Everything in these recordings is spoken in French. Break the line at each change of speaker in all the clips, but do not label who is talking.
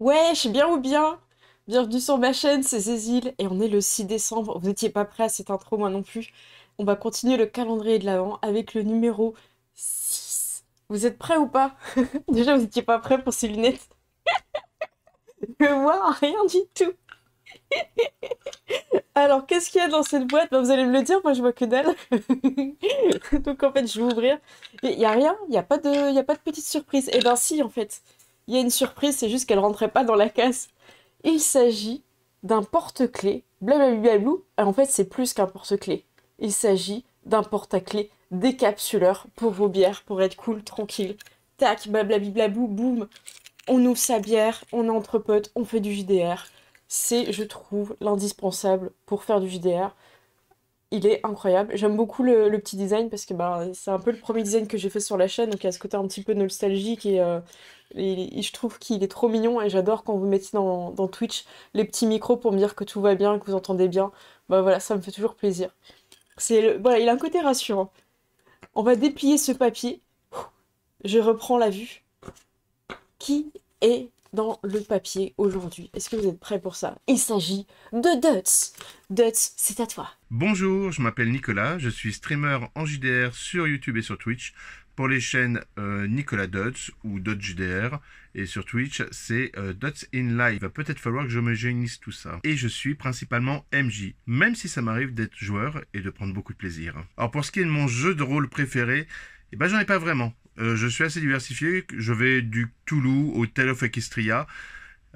Wesh, bien ou bien Bienvenue sur ma chaîne, c'est Zézile, et on est le 6 décembre. Vous n'étiez pas prêt à cette intro, moi non plus. On va continuer le calendrier de l'avant avec le numéro 6. Vous êtes prêts ou pas Déjà, vous n'étiez pas prêts pour ces lunettes. Je vois rien du tout. Alors, qu'est-ce qu'il y a dans cette boîte ben, Vous allez me le dire, moi je vois que dalle. Donc en fait, je vais ouvrir. Il n'y a rien, il n'y a, pas de... Y a pas de petite surprise. eh ben si, en fait. Il y a une surprise, c'est juste qu'elle rentrait pas dans la case. Il s'agit d'un porte-clés, blablabla. En fait, c'est plus qu'un porte-clés. Il s'agit d'un porte-clés décapsuleur pour vos bières, pour être cool, tranquille. Tac, blablabla, boum. On ouvre sa bière, on est entre potes, on fait du JDR. C'est, je trouve, l'indispensable pour faire du JDR. Il est incroyable. J'aime beaucoup le, petit design parce que bah, c'est un peu le premier design que j'ai fait sur la chaîne, donc il y a ce côté un petit peu nostalgique et, euh, je trouve qu'il est trop mignon et j'adore quand vous mettez dans, Twitch les petits micros pour me dire que tout va bien, que vous entendez bien. Bah voilà, ça me fait toujours plaisir. C'est voilà, il a un côté rassurant. On va déplier ce papier. Je reprends la vue. Qui est dans le papier aujourd'hui. Est-ce que vous êtes prêts pour ça Il s'agit de Dots. Dots, c'est à toi.
Bonjour, je m'appelle Nicolas, je suis streamer en JDR sur YouTube et sur Twitch pour les chaînes euh, Nicolas Dots ou Dots JDR et sur Twitch c'est euh, Dots in Live. va peut-être falloir que je me génisse tout ça. Et je suis principalement MJ, même si ça m'arrive d'être joueur et de prendre beaucoup de plaisir. Alors pour ce qui est de mon jeu de rôle préféré, eh ben j'en ai pas vraiment. Euh, je suis assez diversifié. Je vais du Toulouse au Tale of Equestria.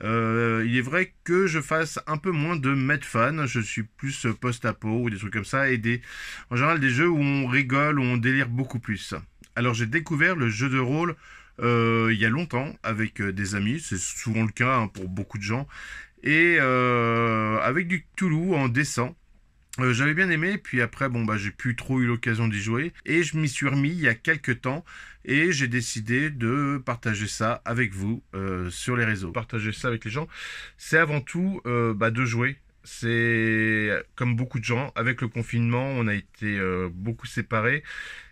Euh, il est vrai que je fasse un peu moins de Medfan, je suis plus post-apo ou des trucs comme ça, et des, en général des jeux où on rigole, où on délire beaucoup plus. Alors j'ai découvert le jeu de rôle euh, il y a longtemps avec des amis, c'est souvent le cas hein, pour beaucoup de gens, et avec du Toulou en descente. Euh, j'avais bien aimé, puis après, bon, bah, j'ai plus trop eu l'occasion d'y jouer. Et je m'y suis remis il y a quelques temps, et j'ai décidé de partager ça avec vous euh, sur les réseaux. Partager ça avec les gens, c'est avant tout euh, bah, de jouer. C'est comme beaucoup de gens, avec le confinement, on a été beaucoup séparés.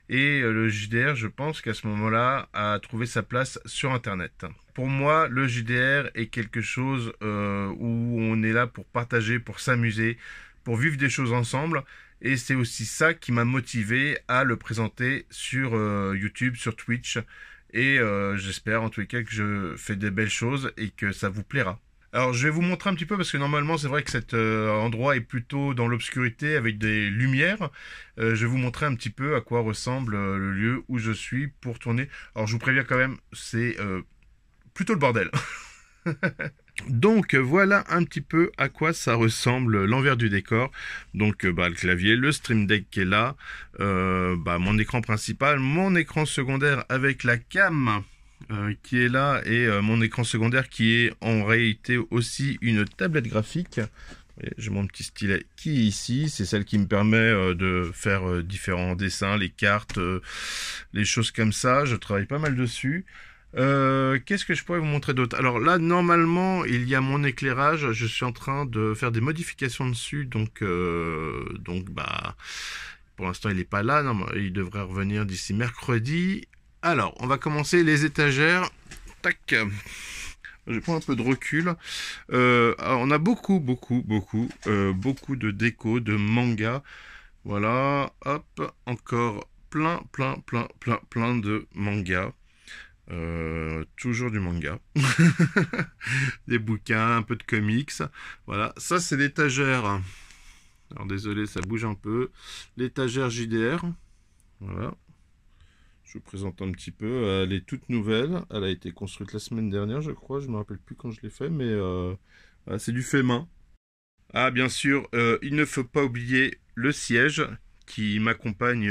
Et le JDR, je pense qu'à ce moment-là, a trouvé sa place sur Internet. Pour moi, le JDR est quelque chose où on est là pour partager, pour s'amuser, pour vivre des choses ensemble. Et c'est aussi ça qui m'a motivé à le présenter sur euh, YouTube, sur Twitch. Et euh, j'espère en tous les cas que je fais des belles choses et que ça vous plaira. Alors je vais vous montrer un petit peu parce que normalement c'est vrai que cet euh, endroit est plutôt dans l'obscurité avec des lumières. je vais vous montrer un petit peu à quoi ressemble le lieu où je suis pour tourner. Alors je vous préviens quand même, c'est plutôt le bordel. Donc voilà un petit peu à quoi ça ressemble l'envers du décor. Donc euh, bah, le clavier, le Stream Deck qui est là, euh, bah, mon écran principal, mon écran secondaire avec la cam euh, qui est là et mon écran secondaire qui est en réalité aussi une tablette graphique. J'ai mon petit stylet qui est ici, c'est celle qui me permet de faire différents dessins, les cartes, les choses comme ça. Je travaille pas mal dessus. Euh, qu'est-ce que je pourrais vous montrer d'autre Alors là, normalement, il y a mon éclairage. Je suis en train de faire des modifications dessus, donc euh, donc bah pour l'instant il n'est pas là. Non, il devrait revenir d'ici mercredi. Alors, on va commencer les étagères. Tac. Je prends un peu de recul. Euh, on a beaucoup, beaucoup, beaucoup, beaucoup de déco, de manga. Voilà. Hop. Encore plein, plein, plein, plein, plein de manga euh, toujours du manga, des bouquins, un peu de comics. Voilà, ça c'est l'étagère. Alors désolé, ça bouge un peu. L'étagère JDR. Voilà. Je vous présente un petit peu. Elle est toute nouvelle. Elle a été construite la semaine dernière, je crois. Je me rappelle plus quand je l'ai fait, mais euh, ah, c'est du fait main. Ah, bien sûr, euh, il ne faut pas oublier le siège qui m'accompagne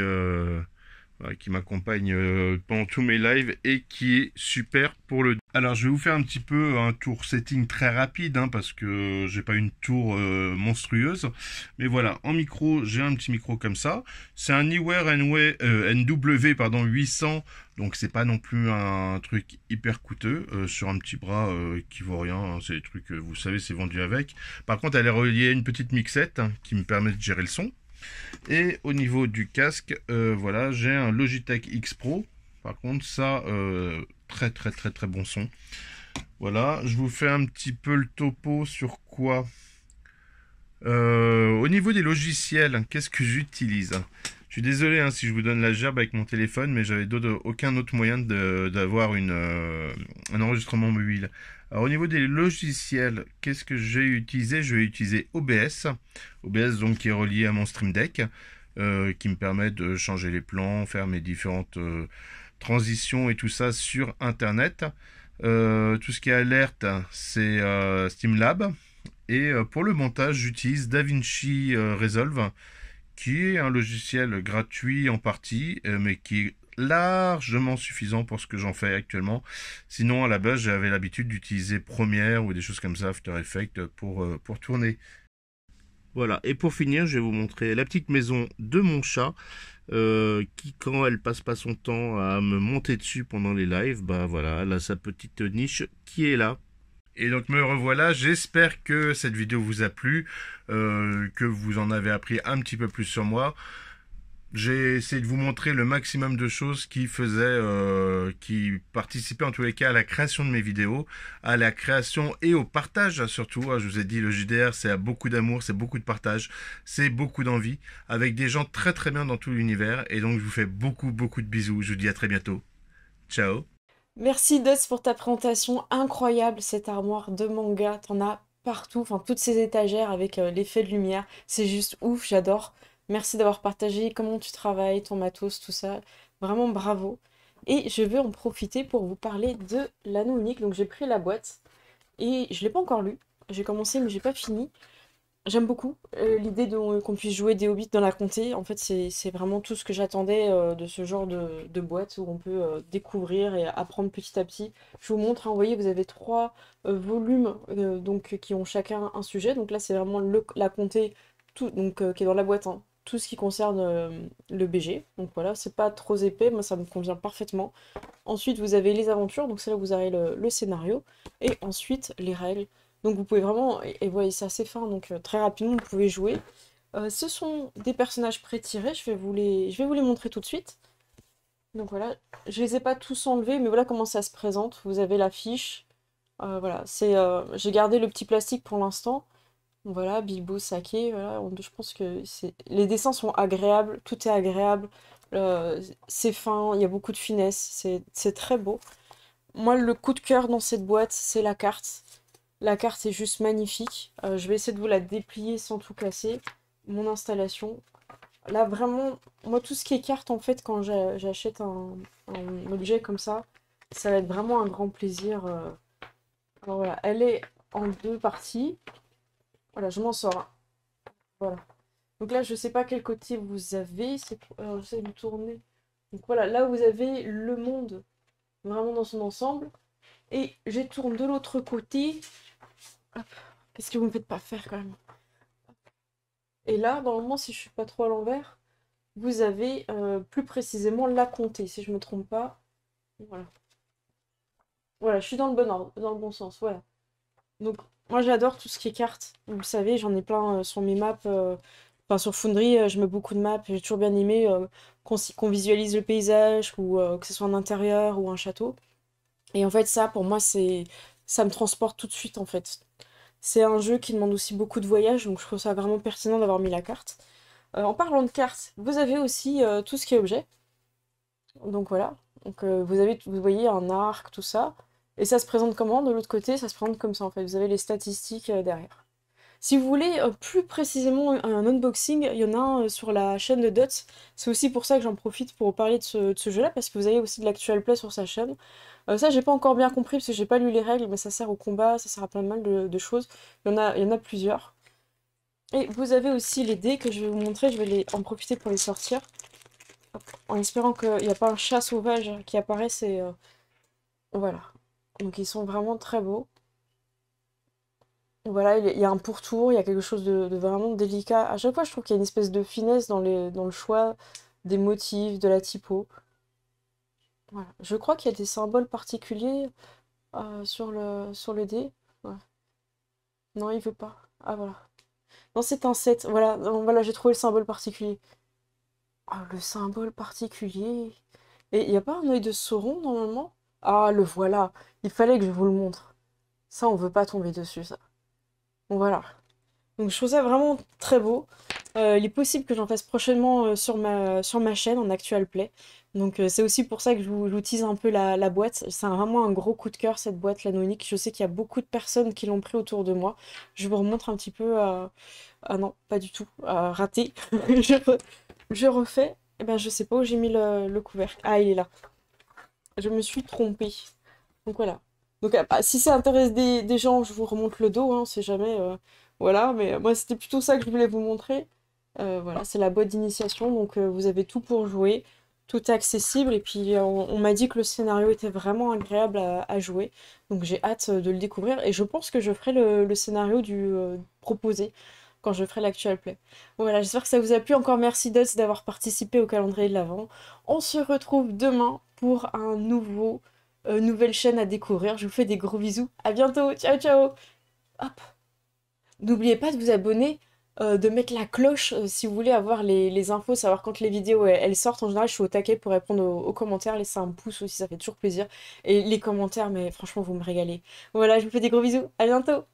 euh, qui m'accompagne euh, pendant tous mes lives et qui est super pour le. Alors je vais vous faire un petit peu un tour setting très rapide hein, parce que j'ai pas une tour euh, monstrueuse. Mais voilà, en micro, j'ai un petit micro comme ça. C'est un Anywhere NW pardon, 800, donc c'est pas non plus un truc hyper coûteux sur un petit bras qui vaut rien. Hein. c'est des trucs, vous savez, c'est vendu avec. Par contre, elle est reliée à une petite mixette hein, qui me permet de gérer le son. Et au niveau du casque, euh, voilà, j'ai un Logitech X Pro. Par contre, ça, euh, très très très très bon son. Voilà, je vous fais un petit peu le topo sur quoi. Euh, au niveau des logiciels, hein, qu'est-ce que j'utilise hein Je suis désolé hein, si je vous donne la gerbe avec mon téléphone, mais j'avais aucun autre moyen d'avoir un enregistrement mobile. Alors, au niveau des logiciels, qu'est-ce que j'ai utilisé Je vais utiliser OBS. OBS donc qui est relié à mon Stream Deck, euh, qui me permet de changer les plans, faire mes différentes euh, transitions et tout ça sur Internet. Euh, tout ce qui est alerte, c'est Lab. Et pour le montage, j'utilise DaVinci Resolve, qui est un logiciel gratuit en partie, mais qui est largement suffisant pour ce que j'en fais actuellement. Sinon, à la base, j'avais l'habitude d'utiliser Premiere ou des choses comme ça, After Effects, pour, euh, pour tourner. Voilà, et pour finir, je vais vous montrer la petite maison de mon chat, euh, qui quand elle passe pas son temps à me monter dessus pendant les lives, bah voilà, elle a sa petite niche qui est là. Et donc me revoilà, j'espère que cette vidéo vous a plu, euh, que vous en avez appris un petit peu plus sur moi j'ai essayé de vous montrer le maximum de choses qui faisaient, euh, qui participaient en tous les cas à la création de mes vidéos, à la création et au partage surtout. Ah, je vous ai dit, le JDR, c'est à beaucoup d'amour, c'est beaucoup de partage, c'est beaucoup d'envie, avec des gens très très bien dans tout l'univers. Et donc, je vous fais beaucoup beaucoup de bisous. Je vous dis à très bientôt. Ciao.
Merci Dust pour ta présentation incroyable, cette armoire de manga. T'en as partout, enfin toutes ces étagères avec euh, l'effet de lumière. C'est juste ouf, j'adore. Merci d'avoir partagé comment tu travailles, ton matos, tout ça. Vraiment bravo. Et je veux en profiter pour vous parler de l'anneau unique. Donc j'ai pris la boîte et je ne l'ai pas encore lu. J'ai commencé mais j'ai pas fini. J'aime beaucoup euh, l'idée euh, qu'on puisse jouer des hobbits dans la comté. En fait, c'est vraiment tout ce que j'attendais euh, de ce genre de, boîte où on peut découvrir et apprendre petit à petit. Je vous montre, hein, vous voyez, vous avez trois volumes donc, qui ont chacun un sujet. Donc là, c'est vraiment la comté tout, donc, qui est dans la boîte. Hein tout ce qui concerne euh, le BG. Donc voilà, c'est pas trop épais, moi ça me convient parfaitement. Ensuite, vous avez les aventures, donc c'est là où vous avez le, scénario. Et ensuite, les règles. Donc vous pouvez vraiment, et, vous voyez, c'est assez fin, donc euh, très rapidement, vous pouvez jouer. Euh, ce sont des personnages pré-tirés, je, vais vous les... je vais vous les montrer tout de suite. Donc voilà, je les ai pas tous enlevés, mais voilà comment ça se présente. Vous avez la fiche. voilà, c'est j'ai gardé le petit plastique pour l'instant. Voilà, Bilbo, Saké, je pense que les dessins sont agréables, tout est agréable, euh, c'est fin, il y a beaucoup de finesse, c'est très beau. Moi, le coup de cœur dans cette boîte, c'est la carte. La carte est juste magnifique. Euh, je vais essayer de vous la déplier sans tout casser. Mon installation. Là, vraiment, moi, tout ce qui est carte, en fait, quand j'achète un, objet comme ça, ça va être vraiment un grand plaisir. Euh. Alors, voilà, elle est en deux parties. Voilà, je m'en sors. Hein. Voilà. Donc là, je ne sais pas quel côté vous avez. Alors, euh, j'essaie de tourner. Donc voilà, là, vous avez le monde vraiment dans son ensemble. Et je tourne de l'autre côté. Qu'est-ce que vous me faites pas faire quand même Et là, normalement, si je suis pas trop à l'envers, vous avez euh, plus précisément la comté, si je me trompe pas. Voilà. Voilà, je suis dans le bon dans le bon sens, voilà. Donc moi, j'adore tout ce qui est cartes. Vous le savez, j'en ai plein euh, sur mes maps. Euh, enfin, sur Foundry, euh, je mets beaucoup de maps. J'ai toujours bien aimé qu'on visualise le paysage, ou que ce soit un intérieur ou un château. Et en fait, ça, pour moi, c'est ça me transporte tout de suite, en fait. C'est un jeu qui demande aussi beaucoup de voyages, donc je trouve ça vraiment pertinent d'avoir mis la carte. en parlant de cartes, vous avez aussi tout ce qui est objet. Donc voilà. Donc vous avez, vous voyez un arc, tout ça. Et ça se présente comment De l'autre côté, ça se présente comme ça en fait. Vous avez les statistiques euh, derrière. Si vous voulez euh, plus précisément un unboxing, il y en a un euh, sur la chaîne de Dots. C'est aussi pour ça que j'en profite pour parler de ce, jeu-là, parce que vous avez aussi de l'actual play sur sa chaîne. ça, j'ai pas encore bien compris, parce que j'ai pas lu les règles, mais ça sert au combat, ça sert à plein de mal de, choses. Il y, en a, plusieurs. Et vous avez aussi les dés que je vais vous montrer, je vais en profiter pour les sortir. en espérant qu'il n'y a pas un chat sauvage qui apparaisse et... voilà. Donc ils sont vraiment très beaux. Voilà, il y a un pourtour, il y a quelque chose de, vraiment délicat. À chaque fois, je trouve qu'il y a une espèce de finesse dans, dans le choix des motifs, de la typo. Voilà. Je crois qu'il y a des symboles particuliers euh, sur, le, sur le dé. Non, il veut pas. Ah voilà. Non, c'est un 7. Voilà, voilà j'ai trouvé le symbole particulier. Ah, le symbole particulier. Et il n'y a pas un œil de Sauron normalement ah, le voilà. Il fallait que je vous le montre. Ça, on veut pas tomber dessus, ça. Bon, voilà. Donc, je trouve ça vraiment très beau. Euh, il est possible que j'en fasse prochainement euh, sur, ma, sur ma chaîne, en actual play. Donc, euh, c'est aussi pour ça que je vous, l'utilise un peu la, la boîte. C'est vraiment un gros coup de cœur, cette boîte, l'anonique. Je sais qu'il y a beaucoup de personnes qui l'ont pris autour de moi. Je vous remontre un petit peu... Ah non, pas du tout. raté. je, je, refais. Eh ben, je sais pas où j'ai mis le, le couvercle. Ah, il est là je me suis trompée. Donc voilà. Donc ah, bah, si ça intéresse des, gens, je vous remonte le dos, hein, on sait jamais. Euh, voilà, mais euh, moi c'était plutôt ça que je voulais vous montrer. Euh, voilà, c'est la boîte d'initiation, donc vous avez tout pour jouer, tout est accessible, et puis on, m'a dit que le scénario était vraiment agréable à, jouer, donc j'ai hâte de le découvrir, et je pense que je ferai le scénario du proposé quand je ferai l'actual play. voilà, j'espère que ça vous a plu. Encore merci Dots d'avoir participé au calendrier de l'Avent. On se retrouve demain pour un nouveau, euh, nouvelle chaîne à découvrir. Je vous fais des gros bisous. À bientôt. Ciao, ciao. Hop. N'oubliez pas de vous abonner. Euh, de mettre la cloche euh, si vous voulez avoir les, infos, savoir quand les vidéos elles, sortent. En général, je suis au taquet pour répondre aux, commentaires. Laissez un pouce aussi, ça fait toujours plaisir. Et les commentaires, mais franchement, vous me régalez. Voilà, je vous fais des gros bisous. À bientôt